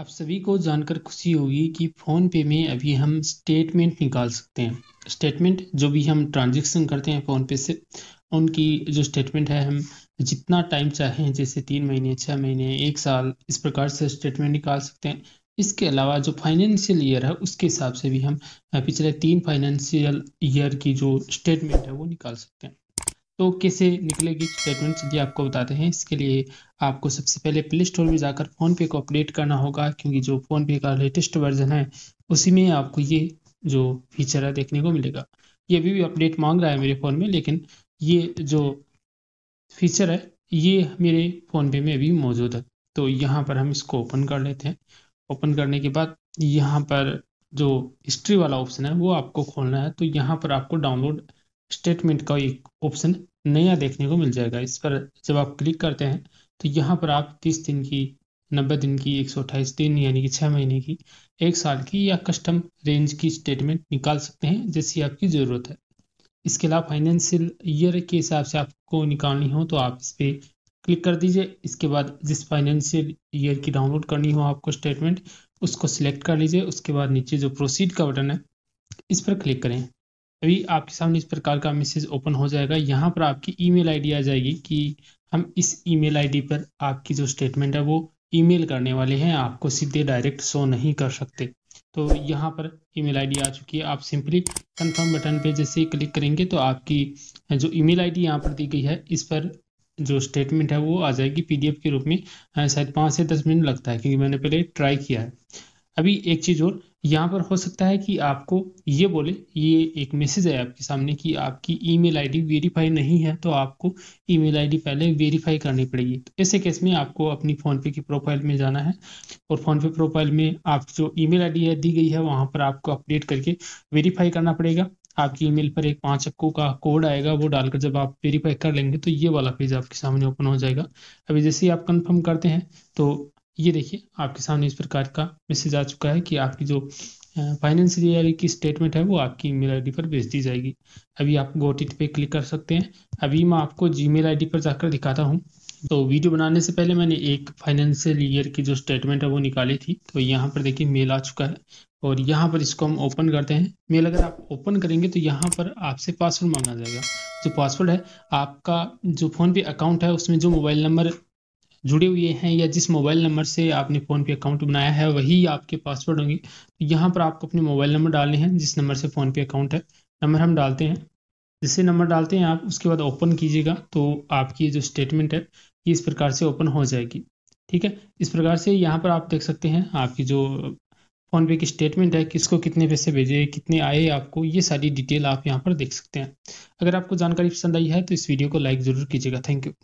आप सभी को जानकर खुशी होगी कि फ़ोन पे में अभी हम स्टेटमेंट निकाल सकते हैं स्टेटमेंट जो भी हम ट्रांजेक्शन करते हैं फ़ोन पे से उनकी जो स्टेटमेंट है हम जितना टाइम चाहें जैसे तीन महीने छः महीने एक साल इस प्रकार से स्टेटमेंट निकाल सकते हैं इसके अलावा जो फाइनेंशियल ईयर है उसके हिसाब से भी हम पिछले तीन फाइनेंशियल ईयर की जो स्टेटमेंट है वो निकाल सकते हैं तो कैसे निकलेगी स्टेटमेंट चलिए आपको बताते हैं इसके लिए आपको सबसे पहले प्ले स्टोर में जाकर फ़ोनपे को अपडेट करना होगा क्योंकि जो फ़ोनपे का लेटेस्ट वर्जन है उसी में आपको ये जो फीचर है देखने को मिलेगा ये अभी भी अपडेट मांग रहा है मेरे फ़ोन में लेकिन ये जो फीचर है ये मेरे फ़ोनपे में अभी मौजूद है तो यहाँ पर हम इसको ओपन कर लेते हैं ओपन करने के बाद यहाँ पर जो हिस्ट्री वाला ऑप्शन है वो आपको खोलना है तो यहाँ पर आपको डाउनलोड स्टेटमेंट का एक ऑप्शन नया देखने को मिल जाएगा इस पर जब आप क्लिक करते हैं तो यहाँ पर आप तीस दिन की नब्बे दिन की एक सौ अट्ठाईस दिन यानी कि छः महीने की एक साल की या कस्टम रेंज की स्टेटमेंट निकाल सकते हैं जैसी आपकी ज़रूरत है इसके अलावा फाइनेंशियल ईयर के हिसाब से आपको निकालनी हो तो आप इस पर क्लिक कर दीजिए इसके बाद जिस फाइनेंशियल ईयर की डाउनलोड करनी हो आपको स्टेटमेंट उसको सिलेक्ट कर लीजिए उसके बाद नीचे जो प्रोसीड का बटन है इस पर क्लिक करें अभी आपके सामने इस प्रकार का मैसेज ओपन हो जाएगा यहाँ पर आपकी ईमेल आईडी आ जाएगी कि हम इस ईमेल आईडी पर आपकी जो स्टेटमेंट है वो ईमेल करने वाले हैं आपको सीधे डायरेक्ट शो नहीं कर सकते तो यहाँ पर ईमेल आईडी आ चुकी है आप सिंपली कंफर्म बटन पे जैसे ही क्लिक करेंगे तो आपकी जो ईमेल आईडी यहाँ पर दी गई है इस पर जो स्टेटमेंट है वो आ जाएगी पीडीएफ के रूप में शायद पाँच से दस मिनट लगता है क्योंकि मैंने पहले ट्राई किया है अभी एक चीज़ और यहाँ पर हो सकता है कि आपको ये बोले ये एक मैसेज है आपके सामने कि आपकी ईमेल आईडी वेरीफाई नहीं है तो आपको ईमेल आईडी पहले वेरीफाई करनी पड़ेगी तो ऐसे केस में आपको अपनी फ़ोनपे की प्रोफाइल में जाना है और फ़ोनपे प्रोफाइल में आप जो ईमेल आईडी है दी गई है वहाँ पर आपको अपडेट करके वेरीफाई करना पड़ेगा आपकी ईमेल पर एक पाँच अक्कों का कोड आएगा वो डालकर जब आप वेरीफाई कर लेंगे तो ये वाला पेज आपके सामने ओपन हो जाएगा अभी जैसे ही आप कन्फर्म करते हैं तो ये देखिए आपके सामने इस प्रकार का मैसेज आ चुका है कि आपकी जो फाइनेंशियल ईयर की स्टेटमेंट है वो आपकी ईमेल आईडी पर भेज दी जाएगी अभी आप गोटिट पे क्लिक कर सकते हैं अभी मैं आपको जीमेल आईडी पर जाकर दिखाता हूँ तो वीडियो बनाने से पहले मैंने एक फाइनेंशियल ईयर की जो स्टेटमेंट है वो निकाली थी तो यहाँ पर देखिए मेल आ चुका है और यहाँ पर इसको हम ओपन करते हैं मेल अगर आप ओपन करेंगे तो यहाँ पर आपसे पासवर्ड मांगा जाएगा जो पासवर्ड है आपका जो फ़ोन पे अकाउंट है उसमें जो मोबाइल नंबर जुड़े हुए हैं या जिस मोबाइल नंबर से आपने फ़ोनपे अकाउंट बनाया है वही आपके पासवर्ड होंगे तो यहाँ पर आपको अपने मोबाइल नंबर डालने हैं जिस नंबर से फ़ोनपे अकाउंट है नंबर हम डालते हैं जिससे नंबर डालते हैं आप उसके बाद ओपन कीजिएगा तो आपकी जो स्टेटमेंट है ये इस प्रकार से ओपन हो जाएगी ठीक है इस प्रकार से यहाँ पर आप देख सकते हैं आपकी जो फ़ोनपे की स्टेटमेंट है किसको कितने पैसे भेजे कितने आए आपको ये सारी डिटेल आप यहाँ पर देख सकते हैं अगर आपको जानकारी पसंद आई है तो इस वीडियो को लाइक ज़रूर कीजिएगा थैंक यू